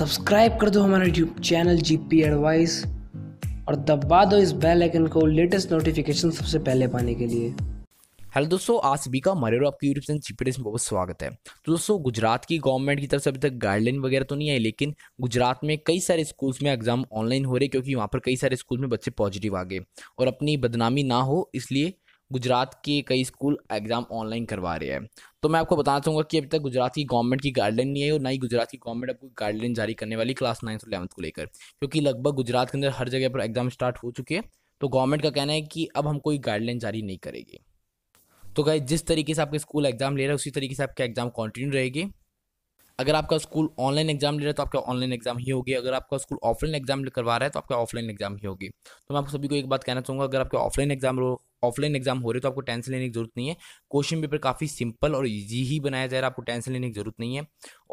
subscribe कर दो हमारा YouTube channel G P advice और दबा दो इस बेल आइकन को लेटेस्ट नोटिफिकेशन सबसे पहले पाने के लिए हेलो दोस्तों आज भी का मरेरो आपके यूट्यूब चैनल जीपीएस में बहुत स्वागत है तो दोस्तों गुजरात की गवर्नमेंट की तरफ से अभी तक गाइडलाइन वगैरह तो नहीं आई लेकिन गुजरात में कई सारे स्कूल्स में एग्जाम ऑनलाइन हो रहे क्योंकि वहाँ पर कई सारे स्कूल में बच्चे पॉजिटिव आ गए और अपनी बदनामी ना हो इसलिए गुजरात के कई स्कूल एग्ज़ाम ऑनलाइन करवा रहे हैं तो मैं आपको बताना चाहूँगा कि अभी तक गुजरात की गवर्नमेंट की गाइडलाइन नहीं है और ना ही गुजरात की गवर्नमेंट आपको गाइडलाइन जारी करने वाली क्लास नाइन्थ और इलेवंथ को लेकर क्योंकि लगभग गुजरात के अंदर हर जगह पर एग्ज़ाम स्टार्ट हो चुके हैं तो गवर्नमेंट का कहना है कि अब हम कोई गाइडलाइन जारी नहीं करेगी तो गाइज जिस तरीके से आपके स्कूल एग्ज़ाम ले रहे हैं उसी तरीके से आपके एग्ज़ाम कंटिन्यू रहेगी अगर आपका स्कूल ऑनलाइन एग्जाम ले रहा है तो आपका ऑनलाइन एग्जाम ही होगी अगर आपका स्कूल ऑफलाइन एग्जाम करवा रहा है तो आपका ऑफलाइन एग्जाम ही होगी तो मैं आपको सभी को एक बात कहना चाहूँगा अगर आपका ऑफलाइन एग्जाम ऑफलाइन एग्जाम हो रही है तो आपको टेंशन लेने की जरूरत नहीं है क्वेश्चन पेपर काफ़ी सिंपल और ईजी ही बनाया जा रहा है आपको टेंशन लेने की जरूरत नहीं है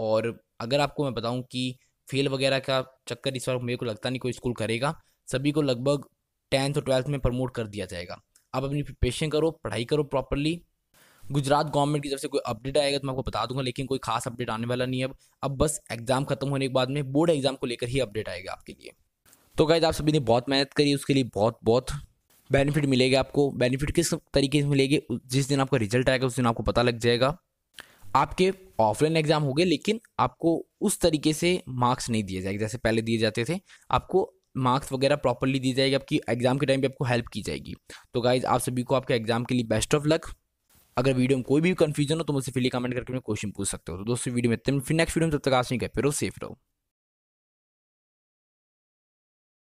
और अगर आपको मैं बताऊँ कि फेल वगैरह का चक्कर इस बार मेरे को लगता नहीं कोई स्कूल करेगा सभी को लगभग टेंथ और ट्वेल्थ में प्रमोट कर दिया जाएगा आप अपनी प्रिपरेशन करो पढ़ाई करो प्रॉपरली गुजरात गवर्नमेंट की तरफ से कोई अपडेट आएगा तो मैं आपको बता दूंगा लेकिन कोई खास अपडेट आने वाला नहीं है अब अब बस एग्जाम खत्म होने के बाद में बोर्ड एग्जाम को लेकर ही अपडेट आएगा आपके लिए तो गाइज आप सभी ने बहुत मेहनत करी उसके लिए बहुत बहुत बेनिफिट मिलेगा आपको बेनिफिट किस तरीके से मिलेगी जिस दिन आपका रिजल्ट आएगा उस दिन आपको पता लग जाएगा आपके ऑफलाइन एग्जाम हो गए लेकिन आपको उस तरीके से मार्क्स नहीं दिए जाएंगे जैसे पहले दिए जाते थे आपको मार्क्स वगैरह प्रॉपरली दी जाएगी आपकी एग्जाम के टाइम पे आपको हेल्प की जाएगी तो गाइज आप सभी को आपके एग्जाम के लिए बेस्ट ऑफ लक अगर वीडियो में कोई भी कंफ्यूजन हो तो मुझसे फिली कमेंट करके क्वेश्चन पूछ सकते हो तो दोस्तों वीडियो में फिर नेक्स्ट वीडियो में तब तक आज नहीं कर फिर सेफ रहो